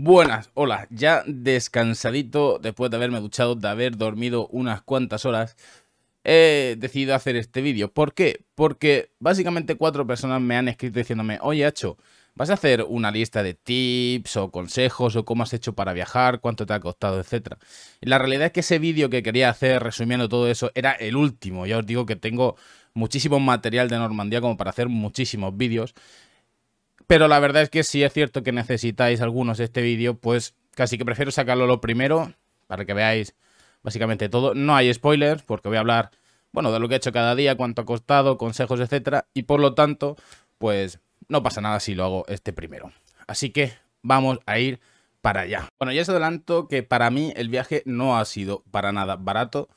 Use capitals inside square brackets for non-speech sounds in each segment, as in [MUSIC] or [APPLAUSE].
Buenas, hola, ya descansadito después de haberme duchado, de haber dormido unas cuantas horas, he decidido hacer este vídeo. ¿Por qué? Porque básicamente cuatro personas me han escrito diciéndome, oye, Hacho, ¿vas a hacer una lista de tips o consejos o cómo has hecho para viajar, cuánto te ha costado, etcétera? La realidad es que ese vídeo que quería hacer resumiendo todo eso era el último. Ya os digo que tengo muchísimo material de Normandía como para hacer muchísimos vídeos. Pero la verdad es que si es cierto que necesitáis algunos de este vídeo, pues casi que prefiero sacarlo lo primero para que veáis básicamente todo. No hay spoilers porque voy a hablar, bueno, de lo que he hecho cada día, cuánto ha costado, consejos, etcétera. Y por lo tanto, pues no pasa nada si lo hago este primero. Así que vamos a ir para allá. Bueno, ya os adelanto que para mí el viaje no ha sido para nada barato.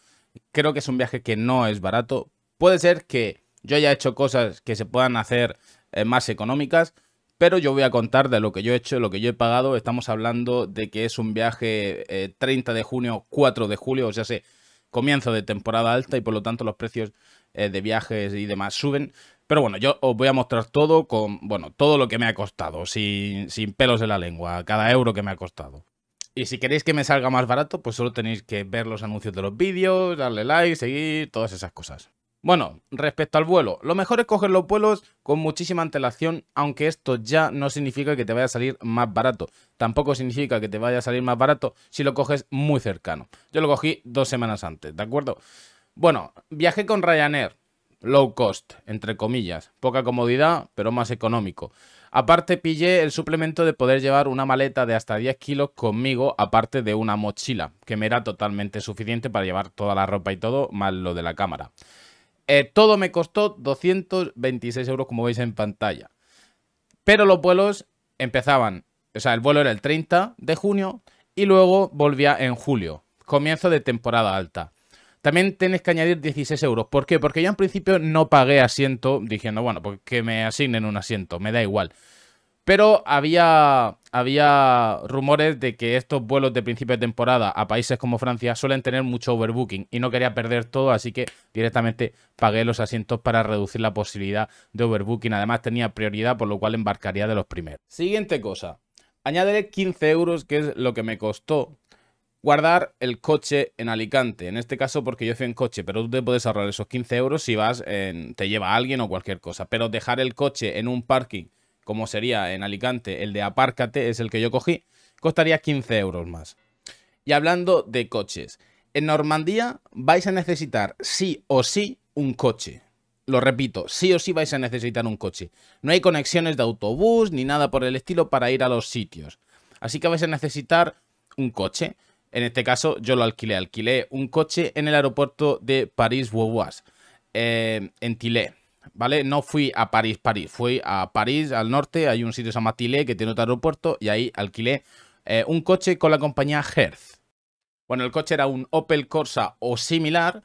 Creo que es un viaje que no es barato. Puede ser que yo haya hecho cosas que se puedan hacer eh, más económicas, pero yo voy a contar de lo que yo he hecho, lo que yo he pagado. Estamos hablando de que es un viaje 30 eh, de junio, 4 de julio, o sea, sé, comienzo de temporada alta y por lo tanto los precios eh, de viajes y demás suben. Pero bueno, yo os voy a mostrar todo con, bueno, todo lo que me ha costado, sin, sin pelos en la lengua, cada euro que me ha costado. Y si queréis que me salga más barato, pues solo tenéis que ver los anuncios de los vídeos, darle like, seguir, todas esas cosas. Bueno, respecto al vuelo, lo mejor es coger los vuelos con muchísima antelación, aunque esto ya no significa que te vaya a salir más barato. Tampoco significa que te vaya a salir más barato si lo coges muy cercano. Yo lo cogí dos semanas antes, ¿de acuerdo? Bueno, viajé con Ryanair, low cost, entre comillas, poca comodidad, pero más económico. Aparte pillé el suplemento de poder llevar una maleta de hasta 10 kilos conmigo, aparte de una mochila, que me era totalmente suficiente para llevar toda la ropa y todo, más lo de la cámara. Eh, todo me costó 226 euros, como veis en pantalla. Pero los vuelos empezaban, o sea, el vuelo era el 30 de junio y luego volvía en julio, comienzo de temporada alta. También tienes que añadir 16 euros. ¿Por qué? Porque yo en principio no pagué asiento diciendo, bueno, porque pues me asignen un asiento, me da igual. Pero había había rumores de que estos vuelos de principio de temporada a países como Francia suelen tener mucho overbooking y no quería perder todo, así que directamente pagué los asientos para reducir la posibilidad de overbooking. Además tenía prioridad, por lo cual embarcaría de los primeros. Siguiente cosa, añadiré 15 euros, que es lo que me costó guardar el coche en Alicante. En este caso, porque yo fui en coche, pero tú te puedes ahorrar esos 15 euros si vas, te lleva alguien o cualquier cosa. Pero dejar el coche en un parking como sería en Alicante el de Apárcate, es el que yo cogí, costaría 15 euros más. Y hablando de coches, en Normandía vais a necesitar sí o sí un coche. Lo repito, sí o sí vais a necesitar un coche. No hay conexiones de autobús ni nada por el estilo para ir a los sitios. Así que vais a necesitar un coche. En este caso yo lo alquilé. Alquilé un coche en el aeropuerto de parís Beauvais eh, en Tilé. ¿vale? No fui a París, París, fui a París, al norte, hay un sitio que se que tiene otro aeropuerto, y ahí alquilé eh, un coche con la compañía Hertz. Bueno, el coche era un Opel Corsa o similar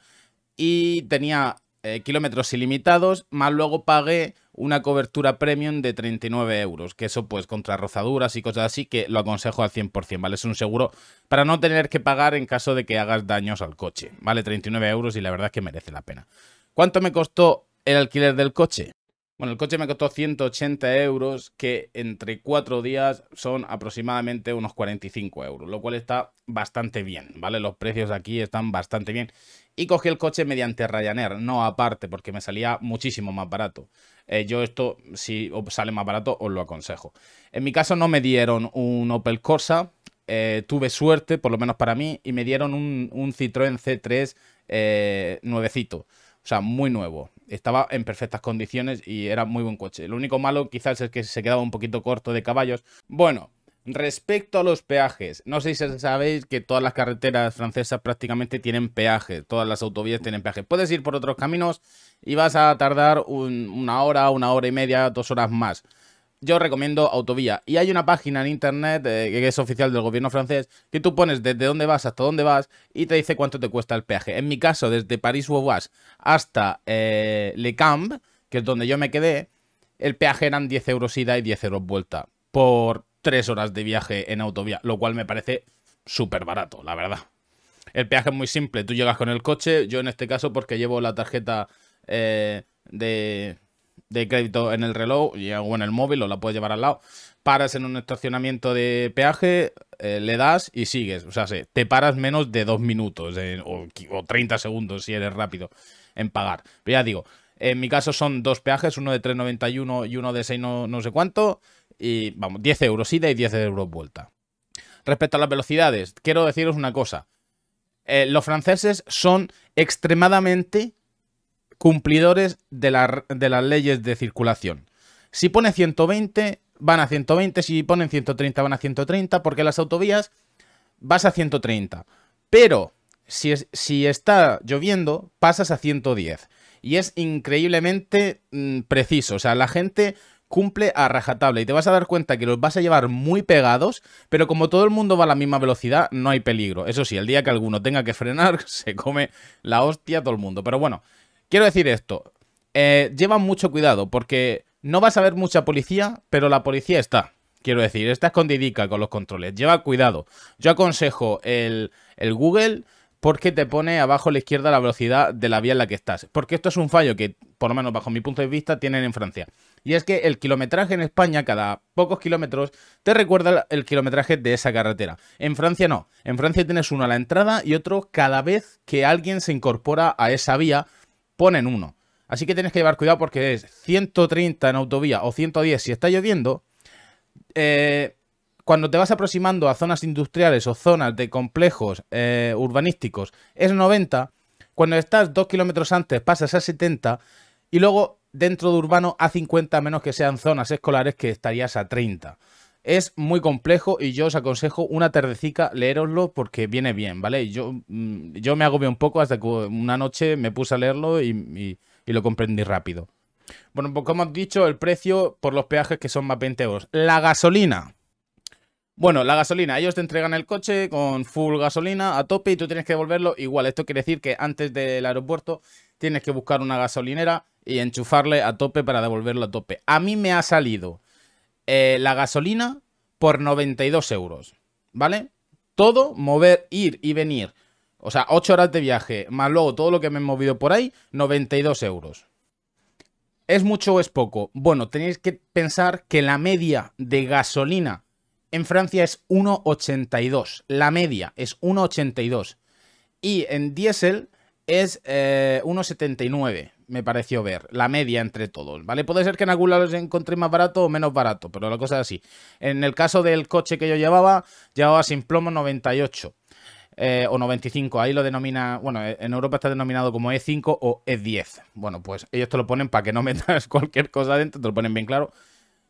y tenía eh, kilómetros ilimitados, más luego pagué una cobertura premium de 39 euros, que eso pues contra rozaduras y cosas así, que lo aconsejo al 100%, ¿vale? Es un seguro para no tener que pagar en caso de que hagas daños al coche, ¿vale? 39 euros y la verdad es que merece la pena. ¿Cuánto me costó el alquiler del coche. Bueno, el coche me costó 180 euros, que entre cuatro días son aproximadamente unos 45 euros, lo cual está bastante bien, ¿vale? Los precios aquí están bastante bien. Y cogí el coche mediante Ryanair, no aparte, porque me salía muchísimo más barato. Eh, yo esto, si sale más barato, os lo aconsejo. En mi caso no me dieron un Opel Corsa, eh, tuve suerte, por lo menos para mí, y me dieron un, Citroën C3 eh, nuevecito, o sea, muy nuevo estaba en perfectas condiciones y era muy buen coche. Lo único malo quizás es que se quedaba un poquito corto de caballos. Bueno, Respecto a los peajes, no sé si sabéis que todas las carreteras francesas prácticamente tienen peajes. todas las autovías tienen peajes. Puedes ir por otros caminos y vas a tardar una hora, una hora y media, dos horas más yo recomiendo Autovía. Y hay una página en internet eh, que es oficial del gobierno francés que tú pones desde dónde vas hasta dónde vas y te dice cuánto te cuesta el peaje. En mi caso, desde parís roubaix hasta eh, Le Camp, que es donde yo me quedé, el peaje eran 10 euros ida y 10 euros vuelta por 3 horas de viaje en Autovía, lo cual me parece súper barato, la verdad. El peaje es muy simple, tú llegas con el coche, yo en este caso porque llevo la tarjeta eh, de de crédito en el reloj o en el móvil o la puedes llevar al lado. Paras en un estacionamiento de peaje, eh, le das y sigues. O sea, te paras menos de dos minutos o, 30 segundos si eres rápido en pagar. Pero ya digo, en mi caso son dos peajes, uno de 3,91 y uno de 6 no, sé cuánto. Y vamos, 10 euros ida y 10 euros vuelta. Respecto a las velocidades, quiero deciros una cosa. Eh, los franceses son extremadamente cumplidores de, las leyes de circulación. Si pone 120, van a 120, si ponen 130, van a 130, porque las autovías vas a 130. Pero si, está lloviendo, pasas a 110. Y es increíblemente mm, preciso. O sea, la gente cumple a rajatabla y te vas a dar cuenta que los vas a llevar muy pegados, pero como todo el mundo va a la misma velocidad, no hay peligro. Eso sí, el día que alguno tenga que frenar, [LAUGHS] se come la hostia todo el mundo. Pero bueno, Quiero decir esto. Eh, lleva mucho cuidado porque no vas a ver mucha policía, pero la policía está. Quiero decir, está escondidica con los controles. Lleva cuidado. Yo aconsejo el, el Google porque te pone abajo a la izquierda la velocidad de la vía en la que estás. Porque esto es un fallo que, por lo menos bajo mi punto de vista, tienen en Francia. Y es que el kilometraje en España, cada pocos kilómetros, te recuerda el kilometraje de esa carretera. En Francia no. En Francia tienes uno a la entrada y otro cada vez que alguien se incorpora a esa vía ponen uno. Así que tienes que llevar cuidado porque es 130 en autovía o 110 si está lloviendo. Eh, cuando te vas aproximando a zonas industriales o zonas de complejos eh, urbanísticos es 90. Cuando estás 2 kilómetros antes pasas a 70. Y luego dentro de urbano a 50 menos que sean zonas escolares que estarías a 30. Es muy complejo y yo os aconsejo una tardecica leeroslo porque viene bien, ¿vale? Yo, mm, yo me agobio un poco hasta que una noche me puse a leerlo y, lo comprendí rápido. Bueno, pues como os dicho, el precio por los peajes que son más 20 euros. La gasolina. Bueno, la gasolina, ellos te entregan el coche con full gasolina a tope y tú tienes que devolverlo igual. Esto quiere decir que antes del aeropuerto tienes que buscar una gasolinera y enchufarle a tope para devolverlo a tope. A mí me ha salido eh, la gasolina por 92 euros, ¿vale? Todo, mover, ir y venir. O sea, 8 horas de viaje, más luego todo lo que me he movido por ahí, 92 euros. ¿Es mucho o es poco? Bueno, tenéis que pensar que la media de gasolina en Francia es 1,82. La media es 1,82. Y en diésel es eh, 1,79 me pareció ver, la media entre todos, ¿vale? Puede ser que en algún los encontré más barato o menos barato, pero la cosa es así. En el caso del coche que yo llevaba, llevaba sin plomo 98. Eh, o 95, ahí lo denomina, bueno, eh, en Europa está denominado como E5 o E10. Bueno, pues ellos te lo ponen para que no [LAUGHS] metas cualquier cosa dentro, te lo ponen bien claro.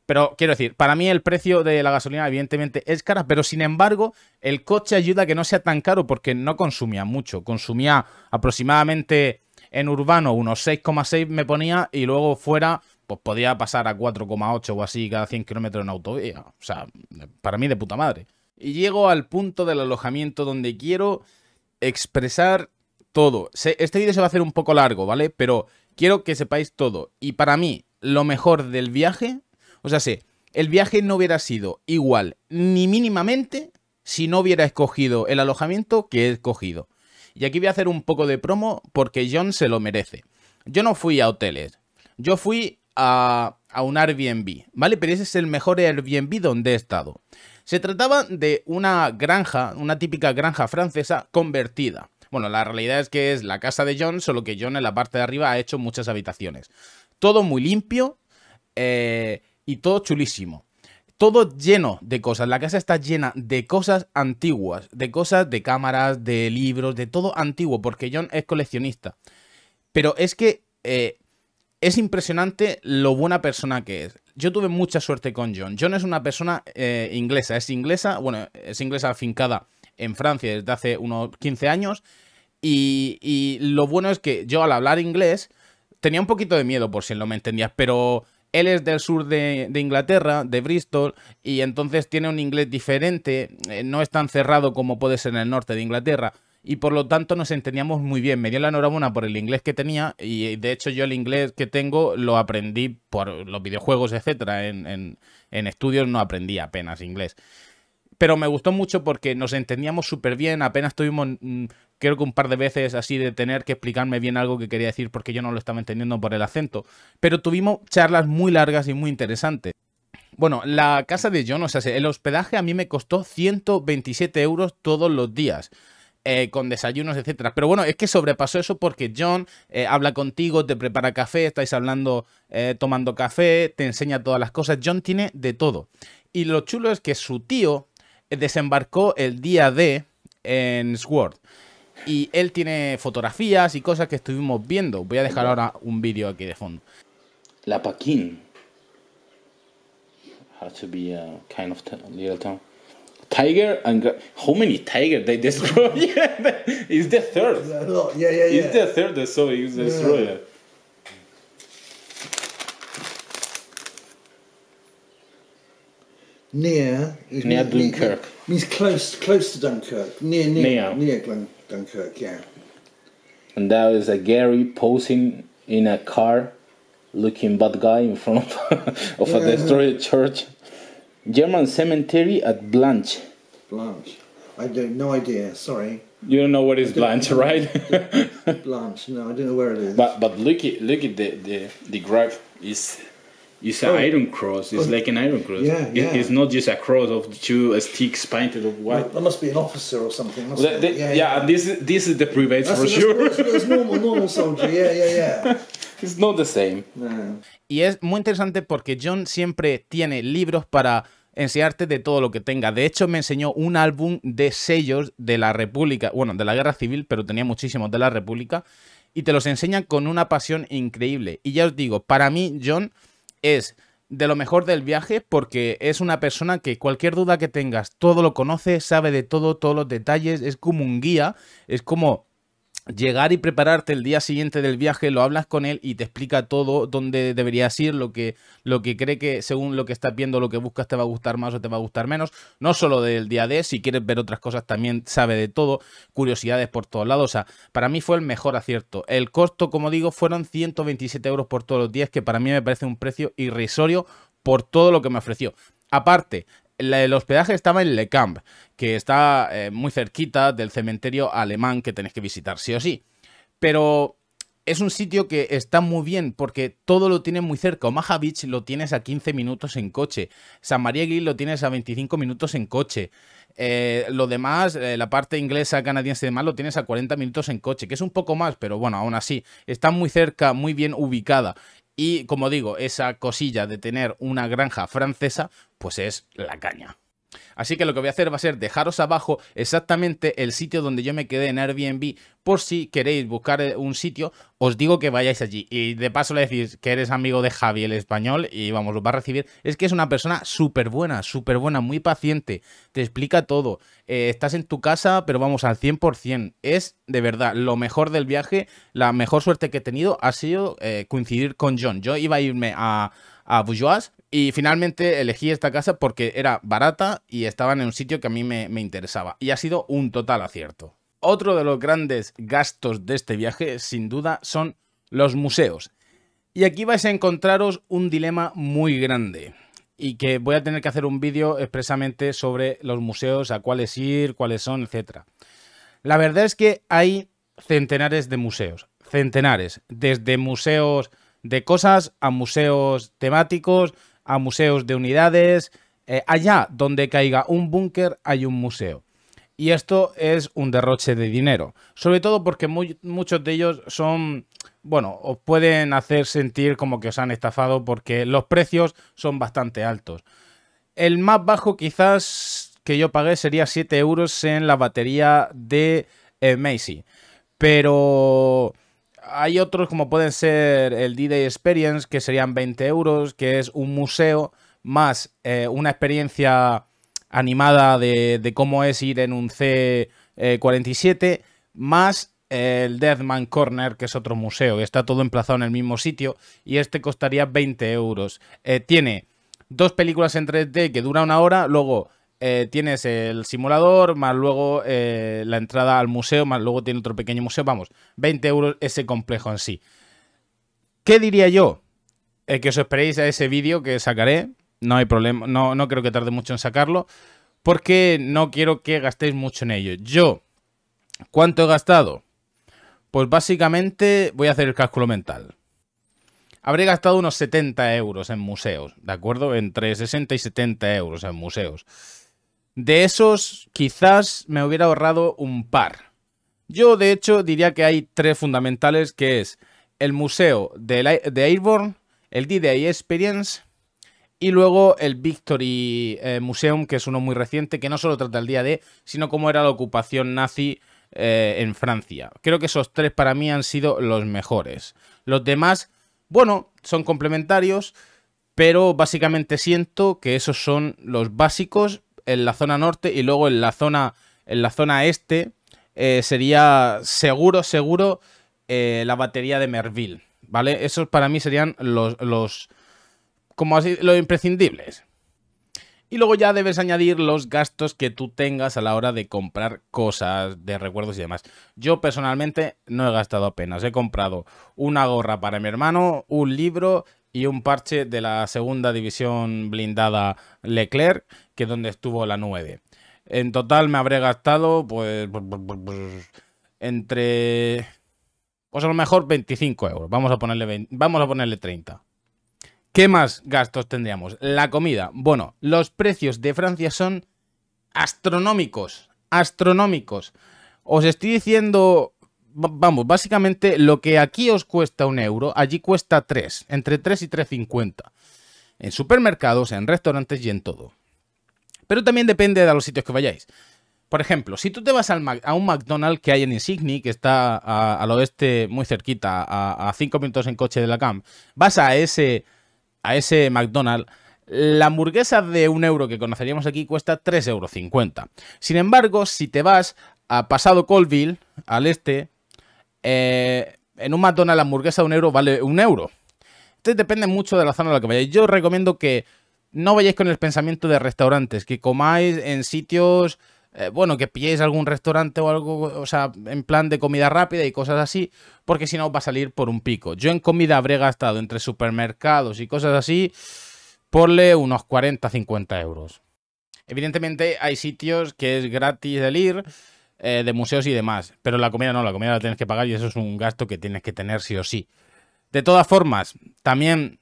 Pero quiero decir, para mí el precio de la gasolina evidentemente es cara, pero sin embargo el coche ayuda a que no sea tan caro porque no consumía mucho. Consumía aproximadamente en urbano unos 6,6 me ponía y luego fuera pues podía pasar a 4,8 o así cada 100 kilómetros en autovía. O sea, para mí de puta madre. Y llego al punto del alojamiento donde quiero expresar todo. Este vídeo se va a hacer un poco largo, ¿vale? Pero quiero que sepáis todo. Y para mí, lo mejor del viaje, o sea, sé, el viaje no hubiera sido igual ni mínimamente si no hubiera escogido el alojamiento que he escogido. Y aquí voy a hacer un poco de promo porque John se lo merece. Yo no fui a hoteles, yo fui a, a un Airbnb, ¿vale? Pero ese es el mejor Airbnb donde he estado. Se trataba de una granja, una típica granja francesa convertida. Bueno, la realidad es que es la casa de John, solo que John en la parte de arriba ha hecho muchas habitaciones. Todo muy limpio eh, y todo chulísimo todo lleno de cosas. La casa está llena de cosas antiguas, de cosas de cámaras, de libros, de todo antiguo, porque John es coleccionista. Pero es que eh, es impresionante lo buena persona que es. Yo tuve mucha suerte con John. John es una persona eh, inglesa, es inglesa, bueno, es inglesa afincada en Francia desde hace unos 15 años. Y, y lo bueno es que yo al hablar inglés tenía un poquito de miedo por si no me entendías, pero él es del sur de, Inglaterra, de Bristol, y entonces tiene un inglés diferente, eh, no es tan cerrado como puede ser en el norte de Inglaterra y por lo tanto nos entendíamos muy bien. Me dio la enhorabuena por el inglés que tenía y eh, de hecho yo el inglés que tengo lo aprendí por los videojuegos, etcétera. En, en estudios no aprendí apenas inglés. Pero me gustó mucho porque nos entendíamos súper bien, apenas tuvimos mm, creo que un par de veces así de tener que explicarme bien algo que quería decir porque yo no lo estaba entendiendo por el acento. Pero tuvimos charlas muy largas y muy interesantes. Bueno, la casa de John, o sea, el hospedaje a mí me costó 127 euros todos los días. Eh, con desayunos, etcétera. Pero bueno, es que sobrepasó eso porque John eh, habla contigo, te prepara café, estáis hablando, eh, tomando café, te enseña todas las cosas. John tiene de todo. Y lo chulo es que su tío desembarcó el día D en Sword. Y él tiene fotografías y cosas que estuvimos viendo. Voy a dejar ahora un vídeo aquí de fondo. La Paquín. Had to be a kind of little town. Tiger and how many tiger they destroy? [LAUGHS] it's the third. yeah, yeah, yeah. It's the third, so you destroy yeah. it. Near. Near Dunkirk. Means close, close to Dunkirk. Near, near, near, near Dunkirk, yeah. And that was a Gary posing in a car, looking bad guy in front [LAUGHS] of, of yeah. a destroyed church. German cemetery at Blanche. Blanche. I don't. No idea. Sorry. You don't know what is Blanche, right? [LAUGHS] Blanche. No, I don't know where it is. But but look at look at the the the graph is Es an oh. iron cross. es oh. like an iron cross. Yeah, yeah. It's not just a cross of two sticks painted of white. Well, that must be an officer or something. Well, that, yeah, yeah, yeah, This this is the privates for sure. Es normal, normal soldier. Yeah, yeah, yeah. [LAUGHS] It's not the same. Y es muy interesante porque John siempre tiene libros para enseñarte de todo lo que tenga. De hecho, me enseñó un álbum de sellos de la República, bueno, de la Guerra Civil, pero tenía muchísimos de la República, y te los enseña con una pasión increíble. Y ya os digo, para mí, John es de lo mejor del viaje porque es una persona que cualquier duda que tengas, todo lo conoce, sabe de todo, todos los detalles, es como un guía, es como llegar y prepararte el día siguiente del viaje, lo hablas con él y te explica todo, dónde deberías ir, lo que, lo que cree que según lo que estás viendo, lo que buscas te va a gustar más o te va a gustar menos. No solo del día de, si quieres ver otras cosas también sabe de todo, curiosidades por todos lados. O sea, para mí fue el mejor acierto. El costo, como digo, fueron 127 euros por todos los días, que para mí me parece un precio irrisorio por todo lo que me ofreció. Aparte, el hospedaje estaba en Le Camp, que está eh, muy cerquita del cementerio alemán que tenéis que visitar sí o sí. Pero es un sitio que está muy bien porque todo lo tiene muy cerca. Omaha Beach lo tienes a 15 minutos en coche. San María Gil lo tienes a 25 minutos en coche. Eh, lo demás, eh, la parte inglesa, canadiense y demás, lo tienes a 40 minutos en coche, que es un poco más, pero bueno, aún así, está muy cerca, muy bien ubicada. Y como digo, esa cosilla de tener una granja francesa, pues es la caña. Así que lo que voy a hacer va a ser dejaros abajo exactamente el sitio donde yo me quedé en Airbnb por si queréis buscar eh, un sitio, os digo que vayáis allí. Y de paso le decís que eres amigo de Javi el español y vamos, lo va a recibir. Es que es una persona súper buena, súper buena, muy paciente, te explica todo. Eh, estás en tu casa, pero vamos al 100%. Es de verdad lo mejor del viaje, la mejor suerte que he tenido ha sido eh, coincidir con John. Yo iba a irme a, a y finalmente elegí esta casa porque era barata y estaba en un sitio que a mí me, me interesaba. Y ha sido un total acierto. Otro de los grandes gastos de este viaje, sin duda, son los museos. Y aquí vais a encontraros un dilema muy grande y que voy a tener que hacer un vídeo expresamente sobre los museos, a cuáles ir, cuáles son, etc. La verdad es que hay centenares de museos, centenares, desde museos de cosas a museos temáticos, a museos de unidades. Eh, allá donde caiga un búnker hay un museo. Y esto es un derroche de dinero. Sobre todo porque muchos de ellos son, bueno, os pueden hacer sentir como que os han estafado porque los precios son bastante altos. El más bajo quizás que yo pagué sería 7 euros en la batería de eh, Macy. Pero hay otros como pueden ser el D-Day Experience, que serían 20 euros, que es un museo más eh, una experiencia animada de, cómo es ir en un C47, eh, más el Deathman Corner, que es otro museo, que está todo emplazado en el mismo sitio, y este costaría 20 euros. Eh, tiene dos películas en 3D que dura una hora, luego eh, tienes el simulador, más luego eh, la entrada al museo, más luego tiene otro pequeño museo, vamos, 20 euros ese complejo en sí. ¿Qué diría yo? Eh, que os esperéis a ese vídeo que sacaré, no hay problema, no, no creo que tarde mucho en sacarlo, porque no quiero que gastéis mucho en ello. Yo, ¿cuánto he gastado? Pues básicamente voy a hacer el cálculo mental. Habré gastado unos 70 euros en museos, ¿de acuerdo? Entre 60 y 70 euros en museos. De esos, quizás me hubiera ahorrado un par. Yo, de hecho, diría que hay tres fundamentales, que es el museo de, Airborne, el D-Day Experience y luego el Victory eh, Museum, que es uno muy reciente, que no solo trata el día de, sino cómo era la ocupación nazi eh, en Francia. Creo que esos tres para mí han sido los mejores. Los demás, bueno, son complementarios, pero básicamente siento que esos son los básicos en la zona norte y luego en la zona, en la zona este eh, sería seguro, seguro eh, la batería de Merville, ¿vale? Esos para mí serían los, los, como así, los imprescindibles. Y luego ya debes añadir los gastos que tú tengas a la hora de comprar cosas de recuerdos y demás. Yo personalmente no he gastado apenas. He comprado una gorra para mi hermano, un libro y un parche de la segunda división blindada Leclerc, que es donde estuvo la 9. En total me habré gastado, pues, pues, pues, pues entre, pues a lo mejor 25 euros. Vamos a ponerle, vamos a ponerle 30. ¿Qué más gastos tendríamos? La comida. Bueno, los precios de Francia son astronómicos. Astronómicos. Os estoy diciendo vamos, básicamente lo que aquí os cuesta un euro, allí cuesta 3, entre 3 y 3,50. En supermercados, en restaurantes y en todo. Pero también depende de los sitios que vayáis. Por ejemplo, si tú te vas a un McDonald's que hay en Insigni, que está al oeste muy cerquita, a 5 minutos en coche de la CAM, vas a ese, a ese McDonald's, la hamburguesa de un euro que conoceríamos aquí cuesta 3,50 euros. Sin embargo, si te vas a Pasado Colville, al este, eh, en un McDonald's la hamburguesa de un euro vale un euro. Entonces depende mucho de la zona a la que vayáis. Yo recomiendo que no vayáis con el pensamiento de restaurantes, que comáis en sitios, eh, bueno, que pilléis algún restaurante o algo, o sea, en plan de comida rápida y cosas así, porque si no va a salir por un pico. Yo en comida habré gastado entre supermercados y cosas así, porle unos 40, 50 euros. Evidentemente hay sitios que es gratis el ir eh, de museos y demás. Pero la comida no, la comida la tienes que pagar y eso es un gasto que tienes que tener sí o sí. De todas formas, también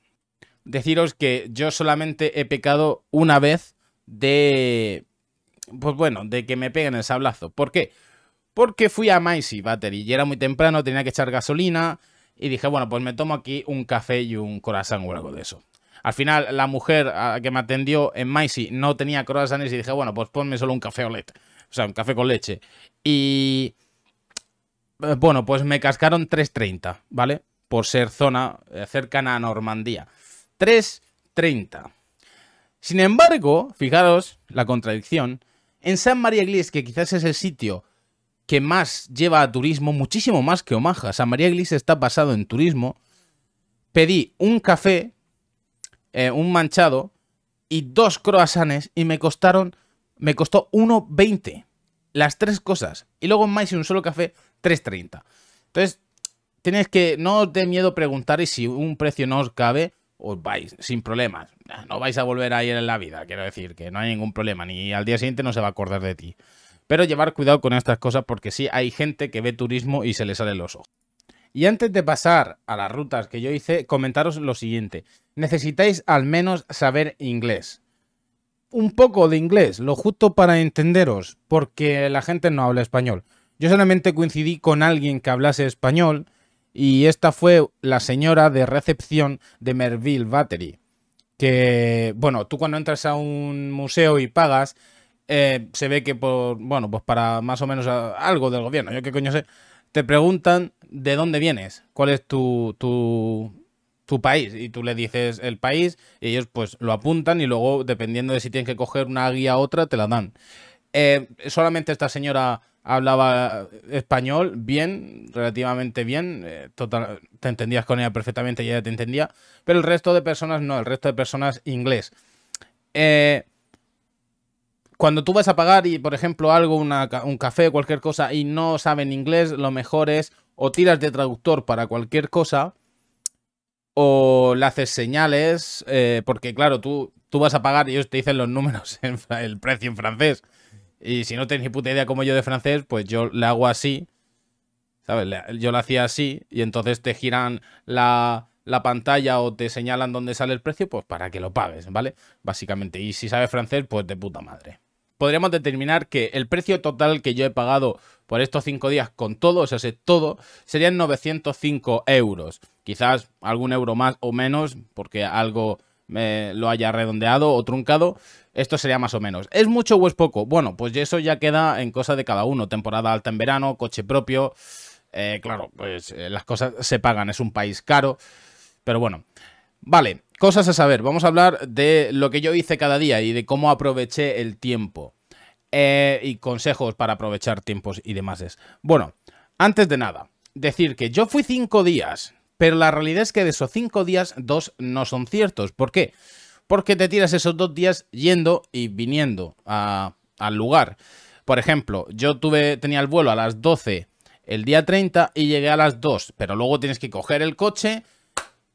deciros que yo solamente he pecado una vez de... Pues bueno, de que me peguen el sablazo. ¿Por qué? Porque fui a Maisy Battery y era muy temprano, tenía que echar gasolina y dije, bueno, pues me tomo aquí un café y un corazón o algo de eso. Al final, la mujer que me atendió en Maisy no tenía croissants y dije, bueno, pues ponme solo un café o sea, un café con leche. Y eh, bueno, pues me cascaron 3.30, ¿vale? Por ser zona eh, cercana a Normandía. 3.30. Sin embargo, fijaros la contradicción, en San María Iglesias, que quizás es el sitio que más lleva a turismo, muchísimo más que Omaha, San María Glis está basado en turismo, pedí un café, eh, un manchado y dos croasanes y me costaron me costó 1,20. Las tres cosas. Y luego más y un solo café, 3,30. Entonces, tienes que, no os dé miedo preguntar y si un precio no os cabe, os vais sin problemas. No vais a volver a ir en la vida, quiero decir, que no hay ningún problema, ni al día siguiente no se va a acordar de ti. Pero llevar cuidado con estas cosas porque sí hay gente que ve turismo y se le sale los ojos. Y antes de pasar a las rutas que yo hice, comentaros lo siguiente. Necesitáis al menos saber inglés un poco de inglés, lo justo para entenderos, porque la gente no habla español. Yo solamente coincidí con alguien que hablase español y esta fue la señora de recepción de Merville Battery. Que, bueno, tú cuando entras a un museo y pagas, eh, se ve que por, bueno, pues para más o menos algo del gobierno, yo qué coño sé, te preguntan de dónde vienes, cuál es tu tu país y tú le dices el país y ellos pues lo apuntan y luego dependiendo de si tienen que coger una guía u otra te la dan. Eh, solamente esta señora hablaba español bien, relativamente bien, eh, total, te entendías con ella perfectamente y ella te entendía, pero el resto de personas no, el resto de personas inglés. Eh, cuando tú vas a pagar y por ejemplo algo, un café, cualquier cosa y no saben inglés, lo mejor es o tiras de traductor para cualquier cosa o le haces señales, eh, porque claro, tú, tú vas a pagar y ellos te dicen los números, [LAUGHS] en el precio en francés. Y si no tienes ni puta idea como yo de francés, pues yo le hago así, ¿sabes? Yo lo hacía así y entonces te giran la, pantalla o te señalan dónde sale el precio, pues para que lo pagues, ¿vale? Básicamente. Y si sabes francés, pues de puta madre. Podríamos determinar que el precio total que yo he pagado por estos cinco días con todo, o sea, todo, serían 905 euros. Quizás algún euro más o menos, porque algo me eh, lo haya redondeado o truncado, esto sería más o menos. ¿Es mucho o es poco? Bueno, pues eso ya queda en cosa de cada uno. Temporada alta en verano, coche propio. Eh, claro, pues eh, las cosas se pagan, es un país caro. Pero bueno, vale, cosas a saber. Vamos a hablar de lo que yo hice cada día y de cómo aproveché el tiempo. y consejos para aprovechar tiempos y demás. Bueno, antes de nada, decir que yo fui cinco días pero la realidad es que de esos cinco días, dos no son ciertos. ¿Por qué? Porque te tiras esos dos días yendo y viniendo al lugar. Por ejemplo, yo tuve, tenía el vuelo a las 12 el día 30 y llegué a las 2, pero luego tienes que coger el coche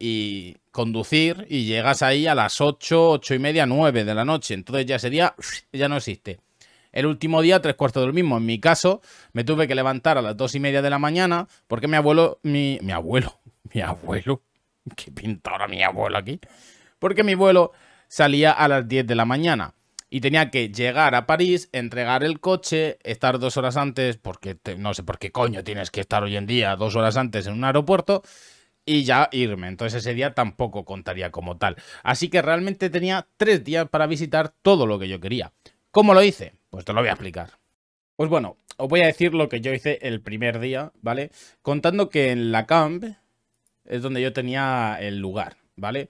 y conducir y llegas ahí a las 8, 8 y media, 9 de la noche. Entonces ya ese día ya no existe. El último día, tres cuartos del mismo. En mi caso, me tuve que levantar a las 2 y media de la mañana porque mi abuelo, mi abuelo, mi abuelo, qué pinta mi abuelo aquí, porque mi abuelo salía a las 10 de la mañana y tenía que llegar a París, entregar el coche, estar dos horas antes, porque no sé por qué coño tienes que estar hoy en día dos horas antes en un aeropuerto y ya irme. Entonces ese día tampoco contaría como tal. Así que realmente tenía tres días para visitar todo lo que yo quería. ¿Cómo lo hice? Pues te lo voy a explicar. Pues bueno, os voy a decir lo que yo hice el primer día, ¿vale? Contando que en la camp es donde yo tenía el lugar, ¿vale?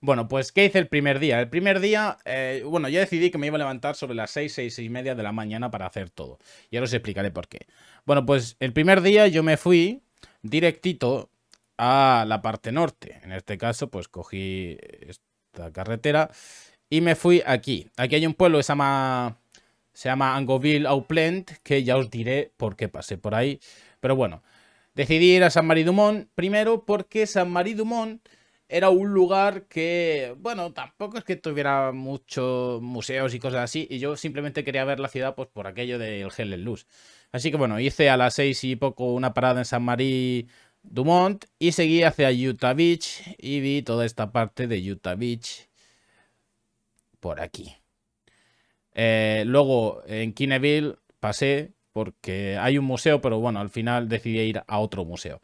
Bueno, pues ¿qué hice el primer día? El primer día, eh, bueno, yo decidí que me iba a levantar sobre las 6, 6, y media de la mañana para hacer todo. Y ahora os explicaré por qué. Bueno, pues el primer día yo me fui directito a la parte norte. En este caso, pues cogí esta carretera y me fui aquí. Aquí hay un pueblo que se llama, se llama Angoville aupland que ya os diré por qué pasé por ahí. Pero bueno, Decidí ir a San Marí Dumont primero porque San Marí Dumont era un lugar que, bueno, tampoco es que tuviera muchos museos y cosas así, y yo simplemente quería ver la ciudad pues, por aquello del en Luz. Así que bueno, hice a las seis y poco una parada en San Marí Dumont y seguí hacia Utah Beach y vi toda esta parte de Utah Beach por aquí. Eh, luego en Kineville pasé porque hay un museo, pero bueno, al final decidí ir a otro museo.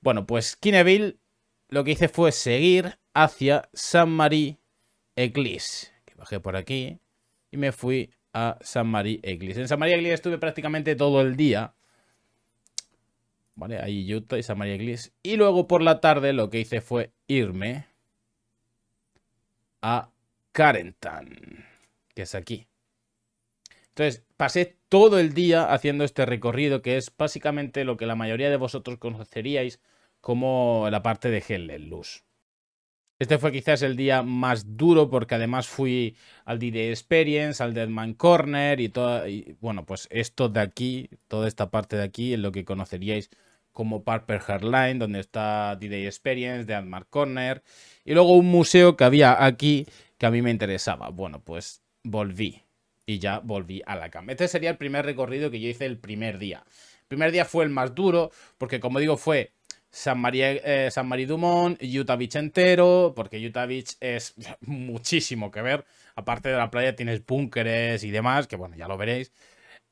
Bueno, pues Kineville lo que hice fue seguir hacia San Marie Eglise, que bajé por aquí y me fui a San Marie Eglise. En San Marie Eglise estuve prácticamente todo el día. Vale, ahí Utah y San Marie Eglise. Y luego por la tarde lo que hice fue irme a Carentan, que es aquí. Entonces, pasé todo el día haciendo este recorrido, que es básicamente lo que la mayoría de vosotros conoceríais como la parte de Hell Luz. Este fue quizás el día más duro porque además fui al D-Day Experience, al Deadman Corner y todo. Y, bueno, pues esto de aquí, toda esta parte de aquí es lo que conoceríais como Parper Heartline, donde está D-Day Experience, Deadman Corner y luego un museo que había aquí que a mí me interesaba. Bueno, pues volví y ya volví a la cama. Este sería el primer recorrido que yo hice el primer día. El primer día fue el más duro, porque como digo, fue San, María, eh, San Dumont, Utah Beach entero, porque Utah Beach es [LAUGHS] muchísimo que ver. Aparte de la playa tienes búnkeres y demás, que bueno, ya lo veréis.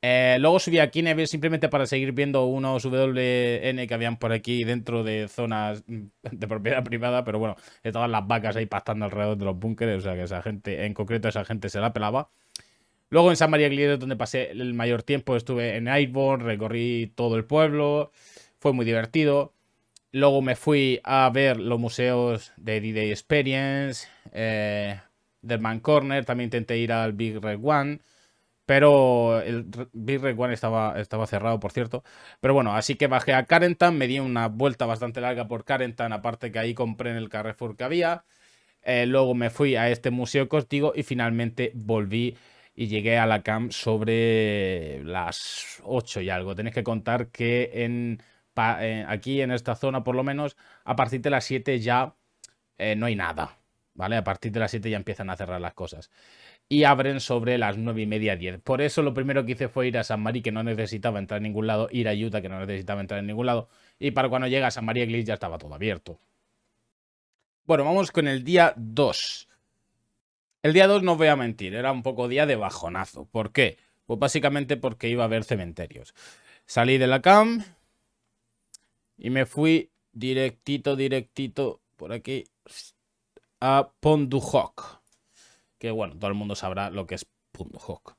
Eh, luego subí a Kineville simplemente para seguir viendo unos WN que habían por aquí dentro de zonas [LAUGHS] de propiedad privada, pero bueno, estaban las vacas ahí pastando alrededor de los búnkeres, o sea que esa gente, en concreto esa gente se la pelaba. Luego en San María Glider, donde pasé el mayor tiempo, estuve en Airborne, recorrí todo el pueblo, fue muy divertido. Luego me fui a ver los museos de D-Day Experience, del eh, Man Corner, también intenté ir al Big Red One, pero el Big Red One estaba, estaba cerrado, por cierto. Pero bueno, así que bajé a Carentan, me di una vuelta bastante larga por Carentan, aparte que ahí compré en el Carrefour que había. Eh, luego me fui a este museo cortigo y finalmente volví y llegué a la camp sobre las 8 y algo. Tenéis que contar que en, eh, aquí en esta zona, por lo menos, a partir de las 7 ya eh, no hay nada. ¿Vale? A partir de las 7 ya empiezan a cerrar las cosas. Y abren sobre las 9 y media, 10. Por eso lo primero que hice fue ir a San Marí, que no necesitaba entrar en ningún lado, ir a Utah, que no necesitaba entrar en ningún lado. Y para cuando llega a San María Glis ya estaba todo abierto. Bueno, vamos con el día 2. El día 2 no voy a mentir, era un poco día de bajonazo. ¿Por qué? Pues básicamente porque iba a ver cementerios. Salí de la cam y me fui directito, directito por aquí a Pondujoc. Que bueno, todo el mundo sabrá lo que es Pondujoc.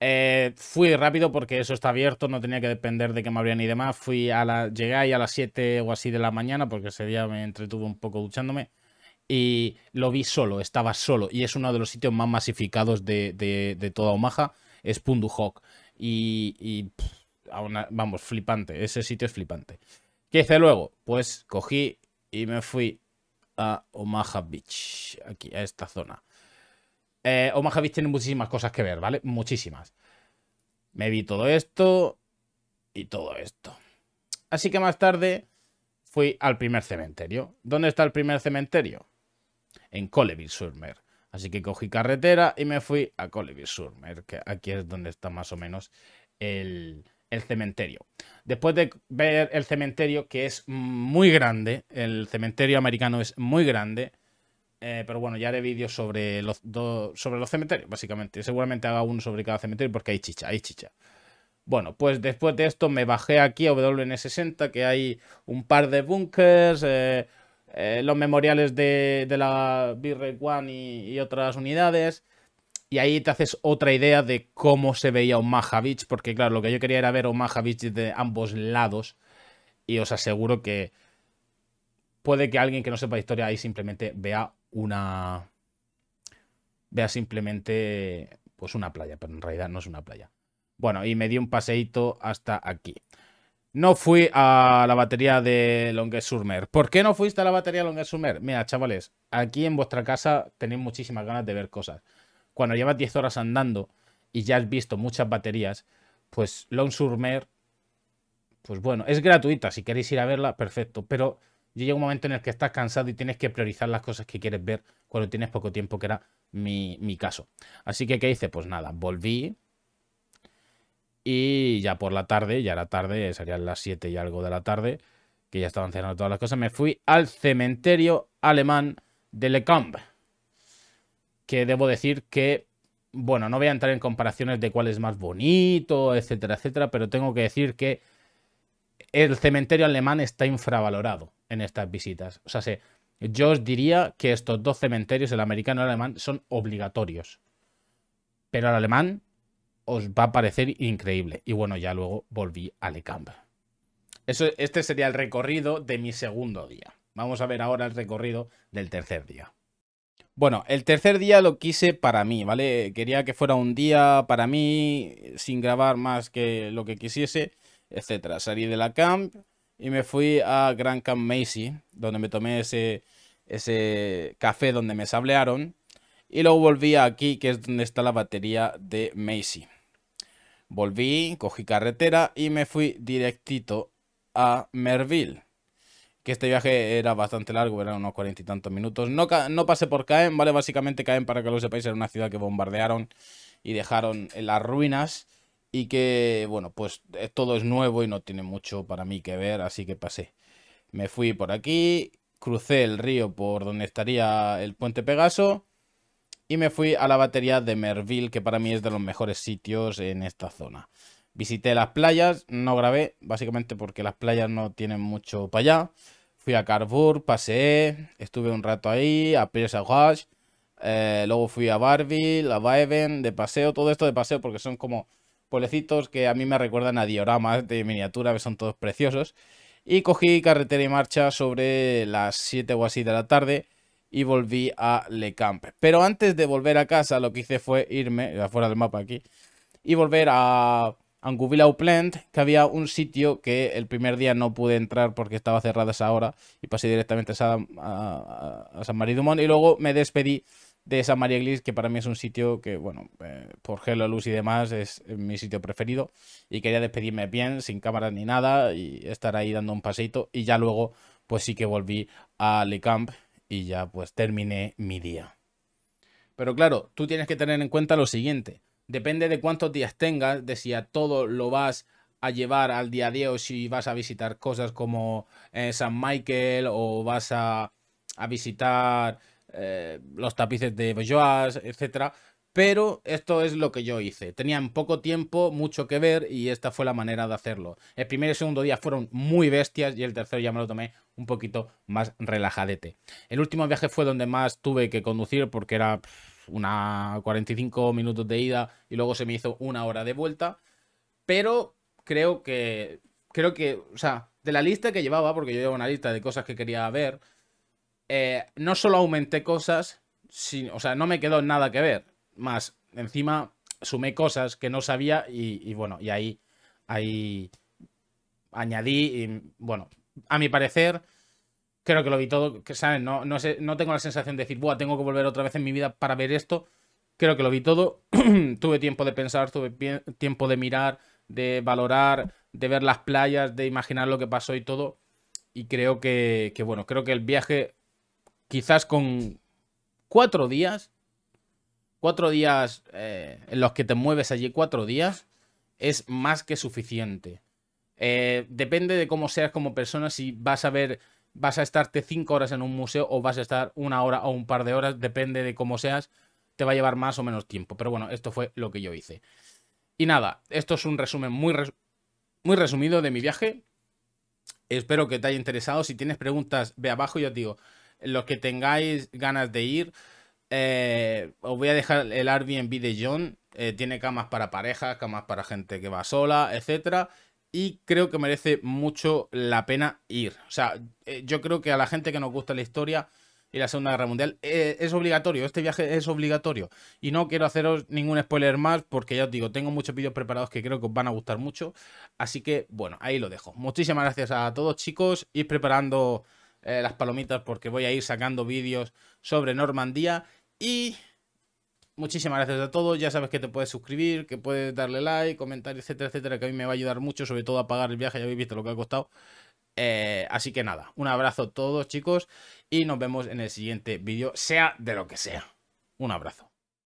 Eh, fui rápido porque eso está abierto, no tenía que depender de que me abrían y demás. Fui a llegué ahí a las 7 o así de la mañana porque ese día me entretuve un poco duchándome y lo vi solo, estaba solo. Y es uno de los sitios más masificados de, toda Omaha, es Punduhok. Y, y vamos, flipante, ese sitio es flipante. ¿Qué hice luego? Pues cogí y me fui a Omaha Beach, aquí, a esta zona. Eh, Omaha Beach tiene muchísimas cosas que ver, ¿vale? Muchísimas. Me vi todo esto y todo esto. Así que más tarde fui al primer cementerio. ¿Dónde está el primer cementerio? en colleville surmer Así que cogí carretera y me fui a colleville surmer que aquí es donde está más o menos el, cementerio. Después de ver el cementerio, que es muy grande, el cementerio americano es muy grande, eh, pero bueno, ya haré vídeos sobre los, sobre los cementerios, básicamente. Seguramente haga uno sobre cada cementerio porque hay chicha, hay chicha. Bueno, pues después de esto me bajé aquí a WN60, que hay un par de bunkers, eh, eh, los memoriales de, la ray One y, otras unidades. Y ahí te haces otra idea de cómo se veía Omaha Beach, porque claro, lo que yo quería era ver Omaha Beach de ambos lados. Y os aseguro que puede que alguien que no sepa historia ahí simplemente vea una... Vea simplemente pues una playa, pero en realidad no es una playa. Bueno, y me di un paseíto hasta aquí. No fui a la batería de Surmer. ¿Por qué no fuiste a la batería de Surmer? Mira, chavales, aquí en vuestra casa tenéis muchísimas ganas de ver cosas. Cuando llevas 10 horas andando y ya has visto muchas baterías, pues Surmer, pues bueno, es gratuita. Si queréis ir a verla, perfecto. Pero llega un momento en el que estás cansado y tienes que priorizar las cosas que quieres ver cuando tienes poco tiempo, que era mi, mi caso. Así que, ¿qué hice? Pues nada, volví, y ya por la tarde, ya la tarde, serían las 7 y algo de la tarde, que ya estaban cerrando todas las cosas, me fui al cementerio alemán de Le Camp. Que debo decir que, bueno, no voy a entrar en comparaciones de cuál es más bonito, etcétera, etcétera, pero tengo que decir que el cementerio alemán está infravalorado en estas visitas. O sea, yo os diría que estos dos cementerios, el americano y el alemán, son obligatorios. Pero el alemán os va a parecer increíble. Y bueno, ya luego volví a Le Camp. Eso, este sería el recorrido de mi segundo día. Vamos a ver ahora el recorrido del tercer día. Bueno, el tercer día lo quise para mí, ¿vale? Quería que fuera un día para mí, sin grabar más que lo que quisiese, etcétera. Salí de la camp y me fui a Grand Camp Macy, donde me tomé ese, ese café donde me sablearon. Y luego volví aquí, que es donde está la batería de Macy. Volví, cogí carretera y me fui directito a Merville. Que este viaje era bastante largo, eran unos cuarenta y tantos minutos. No, no pasé por Caen, ¿vale? Básicamente Caen, para que lo sepáis, era una ciudad que bombardearon y dejaron en las ruinas. Y que, bueno, pues eh, todo es nuevo y no tiene mucho para mí que ver, así que pasé. Me fui por aquí, crucé el río por donde estaría el puente Pegaso y me fui a la batería de Merville, que para mí es de los mejores sitios en esta zona. Visité las playas, no grabé, básicamente porque las playas no tienen mucho para allá. Fui a Carrefour, paseé, estuve un rato ahí, a Pierce Wash, eh, luego fui a Barville, a Baeven, de paseo, todo esto de paseo porque son como pueblecitos que a mí me recuerdan a dioramas de miniatura, que son todos preciosos. Y cogí carretera y marcha sobre las 7 o así de la tarde y volví a Le Camp. Pero antes de volver a casa, lo que hice fue irme, afuera del mapa aquí, y volver a Anguvilla Upland, que había un sitio que el primer día no pude entrar porque estaba cerrada esa hora y pasé directamente a, San María Dumont y luego me despedí de San María que para mí es un sitio que, bueno, eh, por Hello Luz y demás es mi sitio preferido y quería despedirme bien, sin cámara ni nada y estar ahí dando un paseito y ya luego pues sí que volví a Le Camp y ya pues terminé mi día. Pero claro, tú tienes que tener en cuenta lo siguiente. Depende de cuántos días tengas, de si a todo lo vas a llevar al día a día o si vas a visitar cosas como eh, San Michael o vas a, visitar eh, los tapices de Bojoas, etcétera, pero esto es lo que yo hice. Tenían poco tiempo, mucho que ver y esta fue la manera de hacerlo. El primer y segundo día fueron muy bestias y el tercero ya me lo tomé un poquito más relajadete. El último viaje fue donde más tuve que conducir porque era una 45 minutos de ida y luego se me hizo una hora de vuelta. Pero creo que, creo que, o sea, de la lista que llevaba, porque yo llevaba una lista de cosas que quería ver, eh, no solo aumenté cosas, sino, o sea, no me quedó nada que ver más. Encima sumé cosas que no sabía y, bueno, y ahí, ahí añadí, y, bueno, a mi parecer, creo que lo vi todo, que saben, no, sé, no tengo la sensación de decir, Buah, tengo que volver otra vez en mi vida para ver esto. Creo que lo vi todo, [CLEARS THROAT] tuve tiempo de pensar, tuve tiempo de mirar, de valorar, de ver las playas, de imaginar lo que pasó y todo. Y creo que bueno, creo que el viaje, quizás con cuatro días, cuatro días eh, en los que te mueves allí, cuatro días, es más que suficiente. Eh, depende de cómo seas como persona, si vas a ver, vas a estarte cinco horas en un museo o vas a estar una hora o un par de horas, depende de cómo seas, te va a llevar más o menos tiempo. Pero bueno, esto fue lo que yo hice. Y nada, esto es un resumen muy, muy resumido de mi viaje. Espero que te haya interesado. Si tienes preguntas, ve abajo, y os digo, los que tengáis ganas de ir, eh, os voy a dejar el Airbnb de John. Eh, tiene camas para parejas, camas para gente que va sola, etcétera. Y creo que merece mucho la pena ir. O sea, eh, yo creo que a la gente que nos gusta la historia y la Segunda Guerra Mundial es obligatorio. Este viaje es obligatorio. Y no quiero haceros ningún spoiler más porque ya os digo, tengo muchos vídeos preparados que creo que os van a gustar mucho. Así que, bueno, ahí lo dejo. Muchísimas gracias a todos, chicos. Ir preparando las palomitas porque voy a ir sacando vídeos sobre Normandía y muchísimas gracias a todos. Ya sabes que te puedes suscribir, que puedes darle like, comentar, etcétera, etcétera, que a mí me va a ayudar mucho, sobre todo a pagar el viaje. Ya habéis visto lo que ha costado. Eh, así que nada, un abrazo a todos chicos y nos vemos en el siguiente vídeo, sea de lo que sea. Un abrazo.